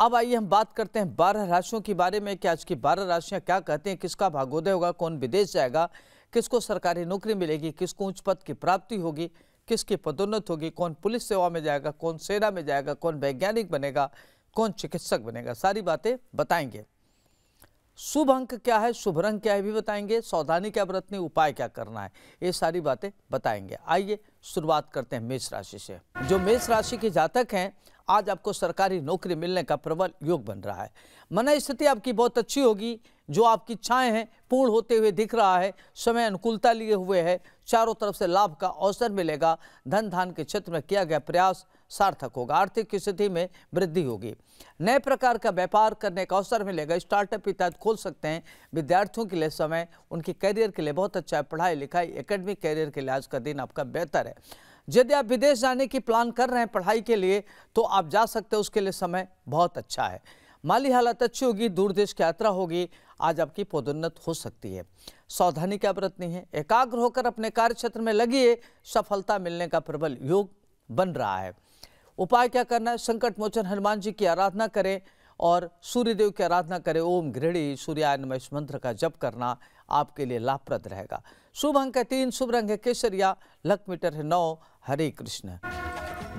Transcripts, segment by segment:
अब आइए हम बात करते हैं बारह राशियों के बारे में कि आज की बारह राशियां क्या कहते हैं किसका भागोदय होगा कौन विदेश जाएगा किसको सरकारी नौकरी मिलेगी किसको उच्च पद की प्राप्ति होगी किसकी पदोन्नत होगी कौन पुलिस सेवा में जाएगा कौन सेना में जाएगा कौन वैज्ञानिक बनेगा कौन चिकित्सक बनेगा सारी बातें बताएंगे शुभ अंक क्या है शुभ रंग क्या है भी बताएंगे सावधानी क्या बरतनी उपाय क्या करना है ये सारी बातें बताएंगे आइए शुरुआत करते हैं मेष राशि से जो मेष राशि के जातक हैं आज आपको सरकारी नौकरी मिलने का प्रबल योग बन रहा है मन स्थिति आपकी बहुत अच्छी होगी जो आपकी इच्छाएं हैं पूर्ण होते हुए दिख रहा है समय अनुकूलता लिए हुए है चारों तरफ से लाभ का अवसर मिलेगा धन धान के क्षेत्र में किया गया प्रयास सार्थक होगा आर्थिक स्थिति में वृद्धि होगी नए प्रकार का व्यापार करने का अवसर मिलेगा स्टार्टअप के तहत खोल सकते हैं विद्यार्थियों के लिए समय उनके करियर के लिए बहुत अच्छा है पढ़ाई लिखाई एकेडमिक करियर के लिए आज का दिन आपका बेहतर है यदि आप विदेश जाने की प्लान कर रहे हैं पढ़ाई के लिए तो आप जा सकते हैं उसके लिए समय बहुत अच्छा है माली हालत अच्छी होगी दूर देश की यात्रा होगी आज आपकी पदोन्नत हो सकती है सावधानी क्या बरतनी है एकाग्र होकर अपने कार्य क्षेत्र में लगिए सफलता मिलने का प्रबल योग बन रहा है उपाय क्या करना है संकट मोचन हनुमान जी की आराधना करें और सूर्यदेव की आराधना करें ओम घृणी सूर्यायन मंत्र का जप करना आपके लिए लाभप्रद रहेगा शुभ अंक है तीन शुभ रंग है केसरिया लक मीटर है नौ हरे कृष्ण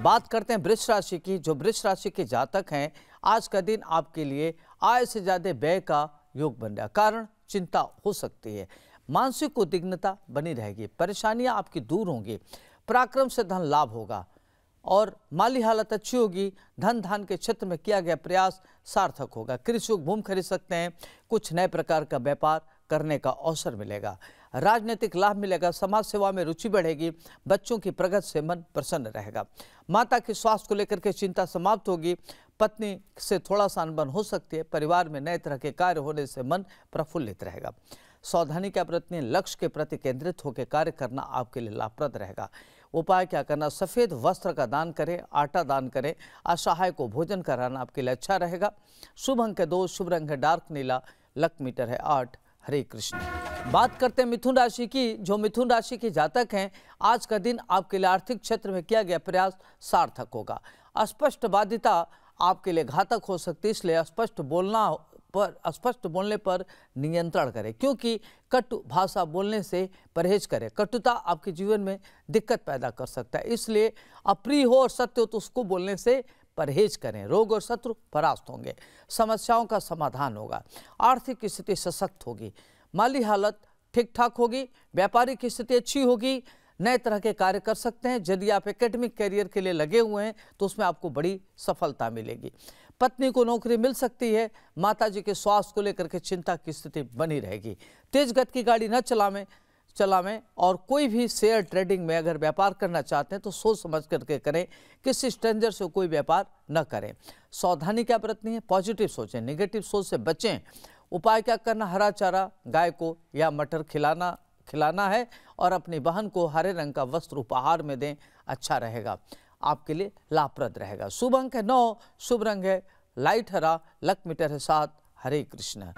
बात करते हैं वृक्ष राशि की जो वृक्ष राशि के जातक हैं आज का दिन आपके लिए आय से ज़्यादा व्यय का योग बन रहा कारण चिंता हो सकती है मानसिक उद्विग्नता बनी रहेगी परेशानियां आपकी दूर होंगी पराक्रम से धन लाभ होगा और माली हालत अच्छी होगी धन धान के क्षेत्र में किया गया प्रयास सार्थक होगा कृषि भूमि खरीद सकते हैं कुछ नए प्रकार का व्यापार करने का अवसर मिलेगा राजनीतिक लाभ मिलेगा समाज सेवा में रुचि बढ़ेगी बच्चों की प्रगति से मन प्रसन्न रहेगा माता के स्वास्थ्य को लेकर के चिंता समाप्त होगी पत्नी से थोड़ा सा अनबन हो सकती है परिवार में नए तरह के कार्य होने से मन प्रफुल्लित रहेगा सावधानी का प्रति लक्ष्य के प्रति केंद्रित होकर कार्य करना आपके लिए लाभप्रद रहेगा उपाय क्या करना सफ़ेद वस्त्र का दान करें आटा दान करें असहाय को भोजन कराना आपके लिए अच्छा रहेगा शुभ अंक दो शुभ रंग है डार्क नीला लक मीटर है आठ हरे कृष्ण बात करते हैं मिथुन राशि की जो मिथुन राशि के जातक हैं आज का दिन आपके लिए आर्थिक क्षेत्र में किया गया प्रयास सार्थक होगा अस्पष्ट बाध्यता आपके लिए घातक हो सकती है इसलिए स्पष्ट बोलना पर स्पष्ट बोलने पर नियंत्रण करें क्योंकि कटु भाषा बोलने से परहेज करें कटुता आपके जीवन में दिक्कत पैदा कर सकता है इसलिए अप्रिय हो और सत्य हो तो उसको बोलने से परहेज करें रोग और शत्रु परास्त होंगे समस्याओं का समाधान होगा आर्थिक स्थिति सशक्त होगी माली हालत ठीक ठाक होगी व्यापारिक स्थिति अच्छी होगी नए तरह के कार्य कर सकते हैं यदि आप एकेडमिक करियर के लिए लगे हुए हैं तो उसमें आपको बड़ी सफलता मिलेगी पत्नी को नौकरी मिल सकती है माताजी के स्वास्थ्य को लेकर के चिंता की स्थिति बनी रहेगी तेज गति की गाड़ी न चलावें चलावें और कोई भी शेयर ट्रेडिंग में अगर व्यापार करना चाहते हैं तो सोच समझ करके करें किसी स्ट्रेंजर से कोई व्यापार न करें सावधानी क्या बरतनी है पॉजिटिव सोचें निगेटिव सोच से बचें उपाय क्या करना हरा चारा गाय को या मटर खिलाना खिलाना है और अपनी बहन को हरे रंग का वस्त्र उपहार में दें अच्छा रहेगा आपके लिए लाभप्रद रहेगा शुभ अंक है नौ शुभ रंग है लाइट हरा लक मीटर है सात हरे कृष्ण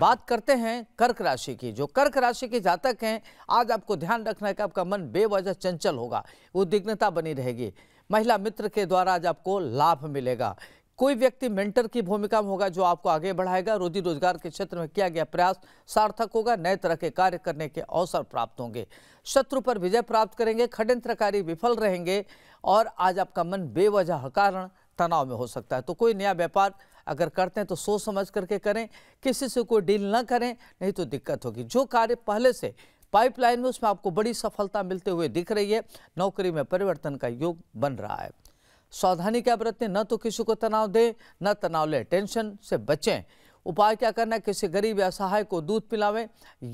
बात करते हैं कर्क राशि की जो कर्क राशि के जातक हैं आज आपको ध्यान रखना है कि आपका मन बेवजह चंचल होगा उद्विग्नता बनी रहेगी महिला मित्र के द्वारा आज आपको लाभ मिलेगा कोई व्यक्ति मेंटर की भूमिका में होगा जो आपको आगे बढ़ाएगा रोजी रोजगार के क्षेत्र में किया गया प्रयास सार्थक होगा नए तरह के कार्य करने के अवसर प्राप्त होंगे शत्रु पर विजय प्राप्त करेंगे खडयंत्रकारी विफल रहेंगे और आज आपका मन बेवजह कारण तनाव में हो सकता है तो कोई नया व्यापार अगर करते हैं तो सोच समझ करके करें किसी से कोई डील ना करें नहीं तो दिक्कत होगी जो कार्य पहले से पाइपलाइन में उसमें आपको बड़ी सफलता मिलते हुए दिख रही है नौकरी में परिवर्तन का योग बन रहा है सावधानी क्या बरतें न तो किसी को तनाव दें न तनाव लें टेंशन से बचें उपाय क्या करना है किसी गरीब या असहाय को दूध पिलावें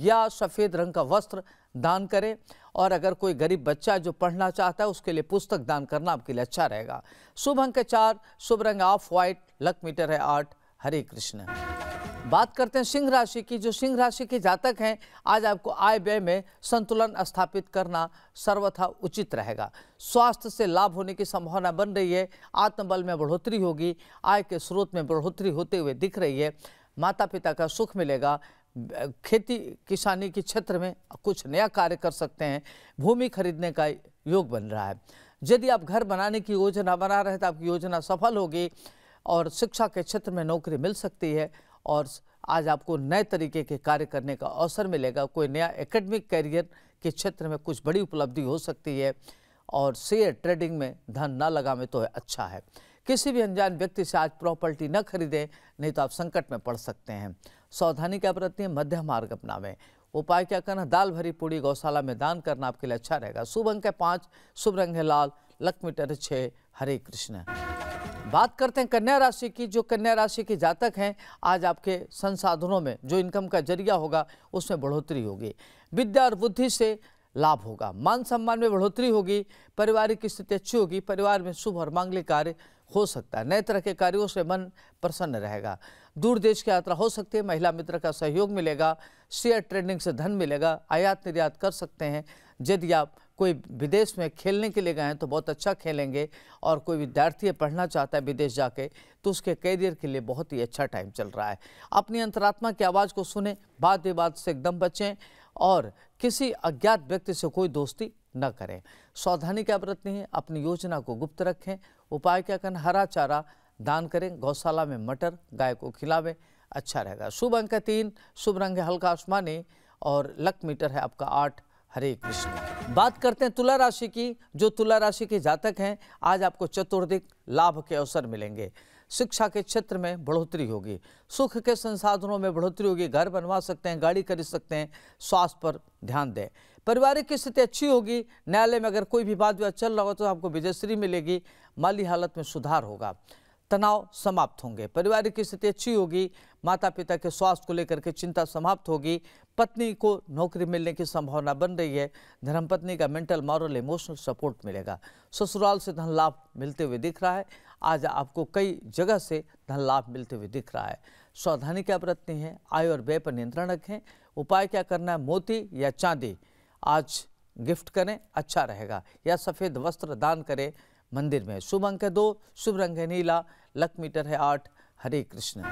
या सफ़ेद रंग का वस्त्र दान करें और अगर कोई गरीब बच्चा जो पढ़ना चाहता है उसके लिए पुस्तक दान करना आपके लिए अच्छा रहेगा शुभ अंक चार शुभ रंग ऑफ व्हाइट लक मीटर है आठ हरे कृष्ण बात करते हैं सिंह राशि की जो सिंह राशि के जातक हैं आज आपको आय व्यय में संतुलन स्थापित करना सर्वथा उचित रहेगा स्वास्थ्य से लाभ होने की संभावना बन रही है आत्मबल में बढ़ोतरी होगी आय के स्रोत में बढ़ोतरी होते हुए दिख रही है माता पिता का सुख मिलेगा खेती किसानी के क्षेत्र में कुछ नया कार्य कर सकते हैं भूमि खरीदने का योग बन रहा है यदि आप घर बनाने की योजना बना रहे तो आपकी योजना सफल होगी और शिक्षा के क्षेत्र में नौकरी मिल सकती है और आज आपको नए तरीके के कार्य करने का अवसर मिलेगा कोई नया एकेडमिक कैरियर के क्षेत्र में कुछ बड़ी उपलब्धि हो सकती है और शेयर ट्रेडिंग में धन ना लगावे तो अच्छा है किसी भी अनजान व्यक्ति से आज प्रॉपर्टी न खरीदें नहीं तो आप संकट में पड़ सकते हैं सावधानी बरतनी है मध्यम मार्ग अपनावें उपाय क्या करना दाल भरी पूड़ी गौशाला में दान करना आपके लिए अच्छा रहेगा शुभ अंक है पाँच शुभ रंग है लाल लक टर छः हरे कृष्ण बात करते हैं कन्या राशि की जो कन्या राशि के जातक हैं आज आपके संसाधनों में जो इनकम का जरिया होगा उसमें बढ़ोतरी होगी विद्या और बुद्धि से लाभ होगा मान सम्मान में बढ़ोतरी होगी पारिवारिक स्थिति अच्छी होगी परिवार में शुभ और मांगलिक कार्य हो सकता है नए तरह के कार्यों से मन प्रसन्न रहेगा दूर देश की यात्रा हो सकती है महिला मित्र का सहयोग मिलेगा शेयर ट्रेडिंग से धन मिलेगा आयात निर्यात कर सकते हैं यदि आप कोई विदेश में खेलने के लिए गए हैं तो बहुत अच्छा खेलेंगे और कोई विद्यार्थी पढ़ना चाहता है विदेश जाके तो उसके करियर के लिए बहुत ही अच्छा टाइम चल रहा है अपनी अंतरात्मा की आवाज़ को सुने वाद विवाद से एकदम बचें और किसी अज्ञात व्यक्ति से कोई दोस्ती न करें सावधानी क्या बरतनी है अपनी योजना को गुप्त रखें उपाय क्या करें हरा चारा दान करें गौशाला में मटर गाय को खिलावें अच्छा रहेगा शुभ अंक है तीन शुभ रंग है हल्का आसमानी और लक मीटर है आपका आठ हरे कृष्ण बात करते हैं तुला राशि की जो तुला राशि के जातक हैं आज आपको चतुर्दिक लाभ के अवसर मिलेंगे शिक्षा के क्षेत्र में बढ़ोतरी होगी सुख के संसाधनों में बढ़ोतरी होगी घर बनवा सकते हैं गाड़ी खरीद सकते हैं स्वास्थ्य पर ध्यान दें पारिवारिक स्थिति अच्छी होगी न्यायालय में अगर कोई भी वाद विवाद चल रहा हो तो आपको विजयश्री मिलेगी माली हालत में सुधार होगा तनाव समाप्त होंगे पारिवारिक की स्थिति अच्छी होगी माता पिता के स्वास्थ्य को लेकर के चिंता समाप्त होगी पत्नी को नौकरी मिलने की संभावना बन रही है धर्मपत्नी का मेंटल मॉरल इमोशनल सपोर्ट मिलेगा ससुराल से धन लाभ मिलते हुए दिख रहा है आज आपको कई जगह से धन लाभ मिलते हुए दिख रहा है सावधानी क्या बरतनी है आय और व्यय पर नियंत्रण रखें उपाय क्या करना है मोती या चांदी आज गिफ्ट करें अच्छा रहेगा या सफ़ेद वस्त्र दान करें मंदिर में शुभ अंक है दो शुभ रंग है नीला लक मीटर है आठ हरे कृष्ण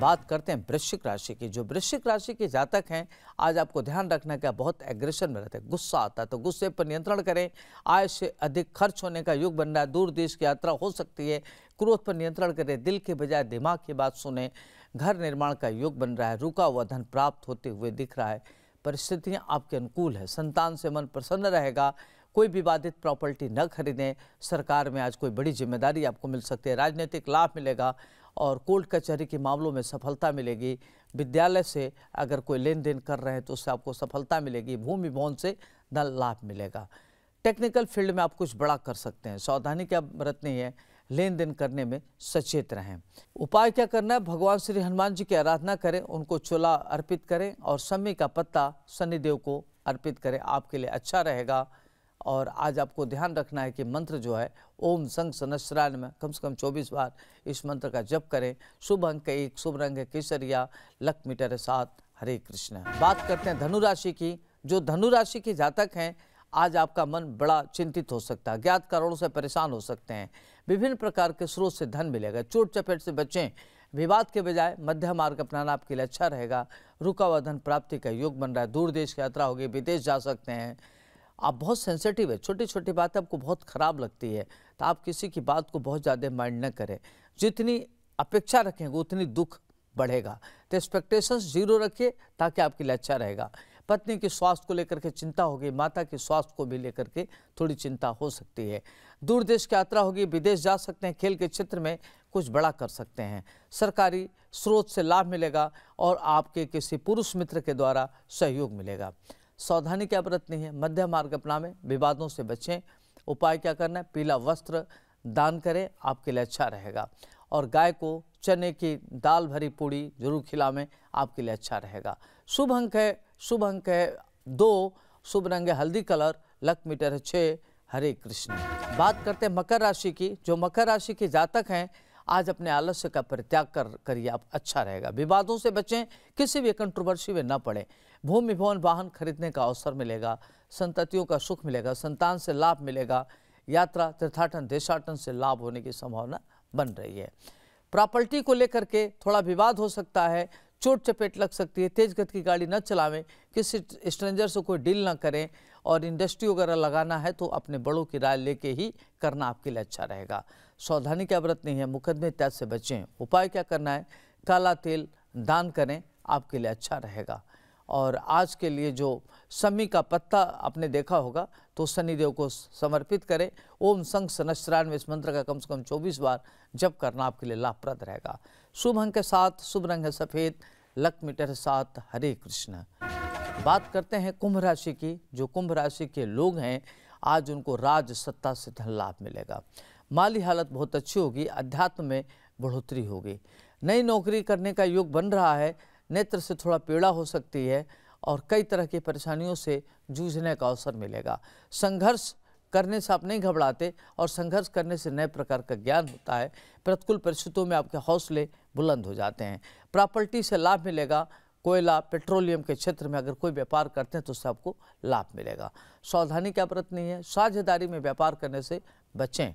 बात करते हैं वृश्चिक राशि की जो वृश्चिक राशि के जातक हैं आज आपको ध्यान रखना क्या बहुत एग्रेशन में रहते हैं गुस्सा आता है तो गुस्से पर नियंत्रण करें आय से अधिक खर्च होने का युग बन रहा है दूर देश की यात्रा हो सकती है क्रोध पर नियंत्रण करें दिल के बजाय दिमाग की बात सुने घर निर्माण का युग बन रहा है रुका हुआ धन प्राप्त होते हुए दिख रहा है परिस्थितियाँ आपके अनुकूल है संतान से मन प्रसन्न रहेगा कोई विवादित प्रॉपर्टी न खरीदें सरकार में आज कोई बड़ी जिम्मेदारी आपको मिल सकती है राजनीतिक लाभ मिलेगा और कोर्ट कचहरी के मामलों में सफलता मिलेगी विद्यालय से अगर कोई लेन देन कर रहे हैं तो उससे आपको सफलता मिलेगी भूमि भवन से धन लाभ मिलेगा टेक्निकल फील्ड में आप कुछ बड़ा कर सकते हैं सावधानी क्या बरतनी है लेन देन करने में सचेत रहें उपाय क्या करना है भगवान श्री हनुमान जी की आराधना करें उनको चोला अर्पित करें और सम्मी का पत्ता शनिदेव को अर्पित करें आपके लिए अच्छा रहेगा और आज आपको ध्यान रखना है कि मंत्र जो है ओम संग सनस्त्रान में कम से कम 24 बार इस मंत्र का जप करें शुभ अंक एक शुभ रंग है केसरिया लक मीटर सात हरे कृष्ण बात करते हैं धनु राशि की जो धनु राशि के जातक हैं आज आपका मन बड़ा चिंतित हो सकता है ज्ञात कारणों से परेशान हो सकते हैं विभिन्न प्रकार के स्रोत से धन मिलेगा चोट चपेट से बचें विवाद के बजाय मध्य मार्ग अपनाना आपके लिए अच्छा रहेगा रुका हुआ धन प्राप्ति का योग बन रहा है दूर देश की यात्रा होगी विदेश जा सकते हैं आप बहुत सेंसिटिव है छोटी छोटी बात आपको बहुत ख़राब लगती है तो आप किसी की बात को बहुत ज़्यादा माइंड न करें जितनी अपेक्षा रखेंगे उतनी दुख बढ़ेगा तो एक्सपेक्टेशंस जीरो रखिए ताकि आपके लिए अच्छा रहेगा पत्नी के स्वास्थ्य को लेकर के चिंता होगी माता के स्वास्थ्य को भी लेकर के थोड़ी चिंता हो सकती है दूर देश की यात्रा होगी विदेश जा सकते हैं खेल के क्षेत्र में कुछ बड़ा कर सकते हैं सरकारी स्रोत से लाभ मिलेगा और आपके किसी पुरुष मित्र के द्वारा सहयोग मिलेगा सावधानी क्या बरतनी है मध्य मार्ग अपनावें विवादों से बचें उपाय क्या करना है पीला वस्त्र दान करें आपके लिए अच्छा रहेगा और गाय को चने की दाल भरी पूड़ी जरूर खिलावें आपके लिए अच्छा रहेगा शुभ अंक है शुभ अंक है दो शुभ रंग है हल्दी कलर लक मीटर है छः हरे कृष्ण बात करते हैं मकर राशि की जो मकर राशि के जातक हैं आज अपने आलस्य का परित्याग कर करिए आप अच्छा रहेगा विवादों से बचें किसी भी कंट्रोवर्सी में न पड़े भूमि भवन वाहन खरीदने का अवसर मिलेगा संततियों का सुख मिलेगा संतान से लाभ मिलेगा यात्रा तीर्थाटन देशाटन से लाभ होने की संभावना बन रही है प्रॉपर्टी को लेकर के थोड़ा विवाद हो सकता है चोट चपेट लग सकती है तेज़ गति की गाड़ी न चलावें किसी स्ट्रेंजर से कोई डील ना करें और इंडस्ट्री वगैरह लगाना है तो अपने बड़ों की राय लेके ही करना आपके लिए अच्छा रहेगा सावधानी क्या व्रत नहीं है मुकदमे त्याज से बचें उपाय क्या करना है काला तेल दान करें आपके लिए अच्छा रहेगा और आज के लिए जो शमी का पत्ता आपने देखा होगा तो शनिदेव को समर्पित करें ओम संघ सनस्त्रान में इस मंत्र का कम से कम 24 बार जप करना आपके लिए लाभप्रद रहेगा शुभ अंक है सात शुभ रंग है सफ़ेद लक मीटर है सात हरे कृष्ण बात करते हैं कुंभ राशि की जो कुंभ राशि के लोग हैं आज उनको राज सत्ता से धन लाभ मिलेगा माली हालत बहुत अच्छी होगी अध्यात्म में बढ़ोतरी होगी नई नौकरी करने का योग बन रहा है नेत्र से थोड़ा पीड़ा हो सकती है और कई तरह की परेशानियों से जूझने का अवसर मिलेगा संघर्ष करने से आप नहीं घबराते और संघर्ष करने से नए प्रकार का ज्ञान होता है प्रतिकूल परिस्थितियों में आपके हौसले बुलंद हो जाते हैं प्रॉपर्टी से लाभ मिलेगा कोयला पेट्रोलियम के क्षेत्र में अगर कोई व्यापार करते हैं तो उससे आपको लाभ मिलेगा सावधानी क्या बरतनी है साझेदारी में व्यापार करने से बचें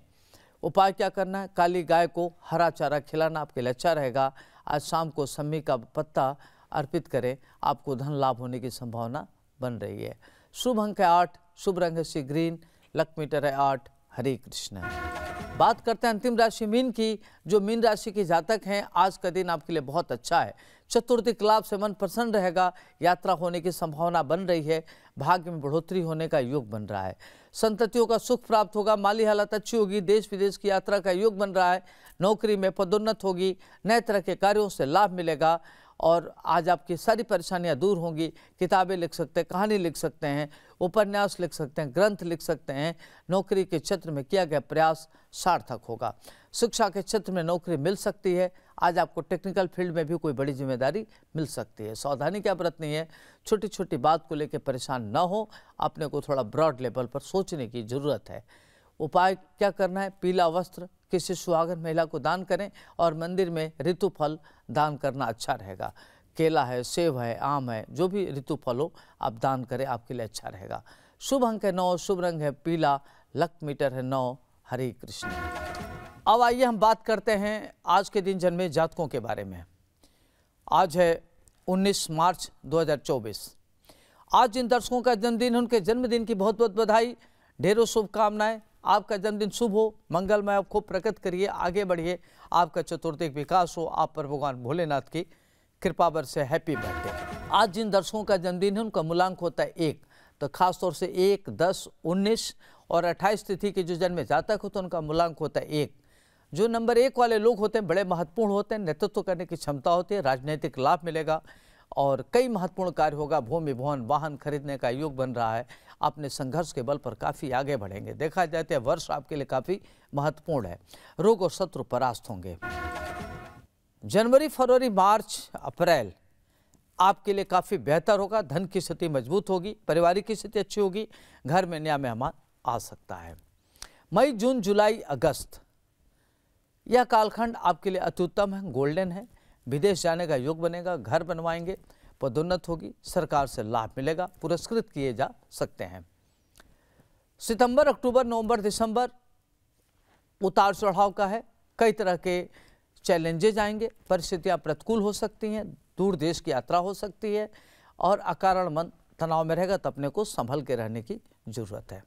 उपाय क्या करना है काली गाय को हरा चारा खिलाना आपके लिए अच्छा रहेगा आज शाम को सम्मी का पत्ता अर्पित करें आपको धन लाभ होने की संभावना बन रही है शुभ अंक है आठ शुभ रंग है सी ग्रीन लक मीटर है आठ हरे कृष्ण बात करते हैं अंतिम राशि मीन की जो मीन राशि के जातक हैं आज का दिन आपके लिए बहुत अच्छा है चतुर्थी लाभ से मन प्रसन्न रहेगा यात्रा होने की संभावना बन रही है भाग्य में बढ़ोतरी होने का योग बन रहा है संततियों का सुख प्राप्त होगा माली हालत अच्छी होगी देश विदेश की यात्रा का योग बन रहा है नौकरी में पदोन्नत होगी नए तरह के कार्यों से लाभ मिलेगा और आज आपकी सारी परेशानियां दूर होंगी किताबें लिख सकते हैं कहानी लिख सकते हैं उपन्यास लिख सकते हैं ग्रंथ लिख सकते हैं नौकरी के क्षेत्र में किया गया प्रयास सार्थक होगा शिक्षा के क्षेत्र में नौकरी मिल सकती है आज आपको टेक्निकल फील्ड में भी कोई बड़ी जिम्मेदारी मिल सकती है सावधानी क्या बरतनी है छोटी छोटी बात को लेकर परेशान न हो अपने को थोड़ा ब्रॉड लेवल पर सोचने की ज़रूरत है उपाय क्या करना है पीला वस्त्र किसी सुहागन महिला को दान करें और मंदिर में ऋतु फल दान करना अच्छा रहेगा केला है सेब है आम है जो भी ऋतु फल हो आप दान करें आपके लिए अच्छा रहेगा शुभ अंक है नौ शुभ रंग है पीला लक मीटर है नौ हरे कृष्ण अब आइए हम बात करते हैं आज के दिन जन्मे जातकों के बारे में आज है 19 मार्च 2024 आज जिन दर्शकों का जन्मदिन उनके जन्मदिन की बहुत बहुत बधाई ढेरों शुभकामनाएं आपका जन्मदिन शुभ हो मंगलमय आप खूब प्रकट करिए आगे बढ़िए आपका चतुर्थिक विकास हो आप पर भगवान भोलेनाथ की कृपा बर से हैप्पी बर्थडे आज जिन दर्शकों का जन्मदिन है उनका मूलांक होता है एक तो खास तौर से एक दस उन्नीस और अट्ठाईस तिथि के जो जन्म जातक हो तो उनका मूलांक होता है एक जो नंबर एक वाले लोग होते हैं बड़े महत्वपूर्ण होते हैं नेतृत्व करने की क्षमता होती है राजनीतिक लाभ मिलेगा और कई महत्वपूर्ण कार्य होगा भूमि भवन वाहन खरीदने का योग बन रहा है अपने संघर्ष के बल पर काफ़ी आगे बढ़ेंगे देखा जाए तो वर्ष आपके लिए काफ़ी महत्वपूर्ण है रोग और शत्रु परास्त होंगे जनवरी फरवरी मार्च अप्रैल आपके लिए काफ़ी बेहतर होगा धन की स्थिति मजबूत होगी पारिवारिक की स्थिति अच्छी होगी घर में नया मेहमान आ सकता है मई जून जुलाई अगस्त यह कालखंड आपके लिए अत्युत्तम है गोल्डन है विदेश जाने का योग बनेगा घर बनवाएंगे पदोन्नत होगी सरकार से लाभ मिलेगा पुरस्कृत किए जा सकते हैं सितंबर अक्टूबर नवंबर दिसंबर उतार चढ़ाव का है कई तरह के चैलेंजेज आएंगे परिस्थितियां प्रतिकूल हो सकती हैं दूर देश की यात्रा हो सकती है और अकारण मन तनाव में रहेगा तो अपने को संभल के रहने की जरूरत है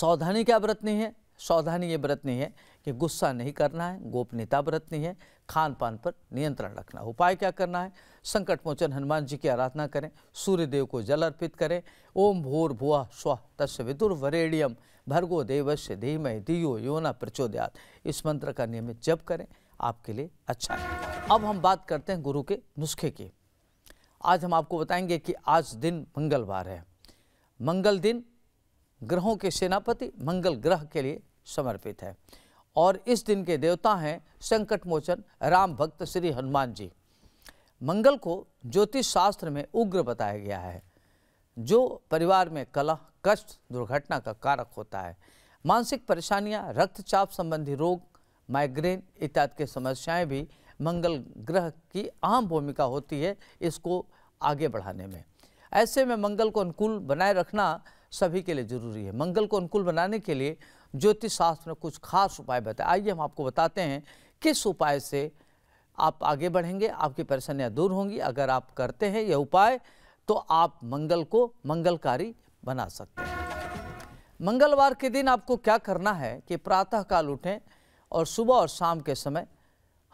सावधानी क्या बरतनी है सावधानी ये बरतनी है कि गुस्सा नहीं करना है गोपनीयता बरतनी है खान पान पर नियंत्रण रखना है उपाय क्या करना है संकट मोचन हनुमान जी की आराधना करें सूर्यदेव को जल अर्पित करें ओम भोर भुआ स्व तस् वरेडियम भर्गो देवस्य धीमह दियो योना प्रचोदयात इस मंत्र का नियमित जप करें आपके लिए अच्छा है अब हम बात करते हैं गुरु के नुस्खे की आज हम आपको बताएंगे कि आज दिन मंगलवार है मंगल दिन ग्रहों के सेनापति मंगल ग्रह के लिए समर्पित है और इस दिन के देवता हैं संकट मोचन राम भक्त श्री हनुमान जी मंगल को ज्योतिष शास्त्र में उग्र बताया गया है जो परिवार में कलह कष्ट दुर्घटना का कारक होता है मानसिक परेशानियां रक्तचाप संबंधी रोग माइग्रेन इत्यादि की समस्याएं भी मंगल ग्रह की अहम भूमिका होती है इसको आगे बढ़ाने में ऐसे में मंगल को अनुकूल बनाए रखना सभी के लिए जरूरी है मंगल को अनुकूल बनाने के लिए ज्योतिष शास्त्र ने कुछ खास उपाय बताए आइए हम आपको बताते हैं किस उपाय से आप आगे बढ़ेंगे आपकी परेशानियाँ दूर होंगी अगर आप करते हैं यह उपाय तो आप मंगल को मंगलकारी बना सकते हैं मंगलवार के दिन आपको क्या करना है कि प्रातःकाल उठें और सुबह और शाम के समय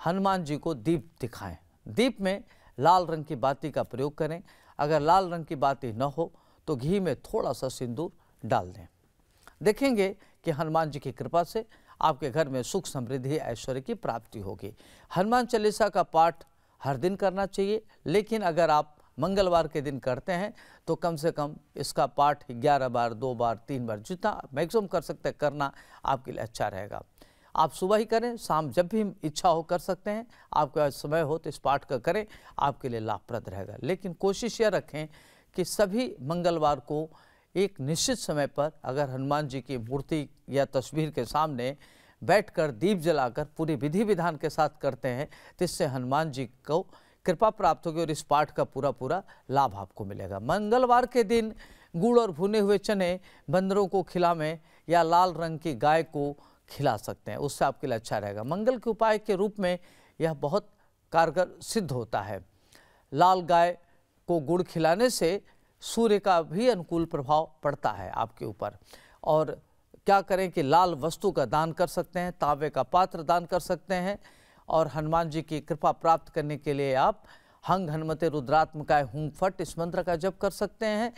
हनुमान जी को दीप दिखाएं दीप में लाल रंग की बाती का प्रयोग करें अगर लाल रंग की बाती न हो तो घी में थोड़ा सा सिंदूर डाल दें देखेंगे कि हनुमान जी की कृपा से आपके घर में सुख समृद्धि ऐश्वर्य की प्राप्ति होगी हनुमान चालीसा का पाठ हर दिन करना चाहिए लेकिन अगर आप मंगलवार के दिन करते हैं तो कम से कम इसका पाठ ग्यारह बार दो बार तीन बार जितना मैक्सिमम कर सकते हैं करना आपके लिए अच्छा रहेगा आप सुबह ही करें शाम जब भी इच्छा हो कर सकते हैं आपके पास समय हो तो इस पाठ का करें आपके लिए लाभप्रद रहेगा लेकिन कोशिश यह रखें कि सभी मंगलवार को एक निश्चित समय पर अगर हनुमान जी की मूर्ति या तस्वीर के सामने बैठकर दीप जलाकर पूरी विधि विधान के साथ करते हैं तो इससे हनुमान जी को कृपा प्राप्त होगी और इस पाठ का पूरा पूरा लाभ आपको मिलेगा मंगलवार के दिन गुड़ और भुने हुए चने बंदरों को खिला में या लाल रंग की गाय को खिला सकते हैं उससे आपके लिए अच्छा रहेगा मंगल के उपाय के रूप में यह बहुत कारगर सिद्ध होता है लाल गाय को गुड़ खिलाने से सूर्य का भी अनुकूल प्रभाव पड़ता है आपके ऊपर और क्या करें कि लाल वस्तु का दान कर सकते हैं तांबे का पात्र दान कर सकते हैं और हनुमान जी की कृपा प्राप्त करने के लिए आप हंग हनुमत रुद्रात्मकाय हुं फट इस मंत्र का जप कर सकते हैं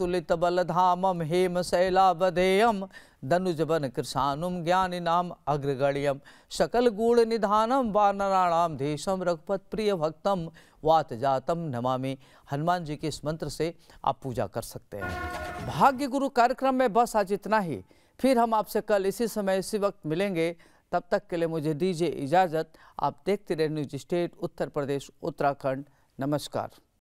बल बलधामम हेम शैला बधेयम धनुजन कृषानुम ज्ञानी नाम अग्रगण्यम सकल गुण निधानम वानराणाम देशम रघुपत प्रिय भक्तम वात जातम नमामि हनुमान जी के इस मंत्र से आप पूजा कर सकते हैं भाग्य गुरु कार्यक्रम में बस आज इतना ही फिर हम आपसे कल इसी समय इसी वक्त मिलेंगे तब तक के लिए मुझे दीजिए इजाज़त आप देखते रहे न्यूज स्टेट उत्तर प्रदेश उत्तराखंड नमस्कार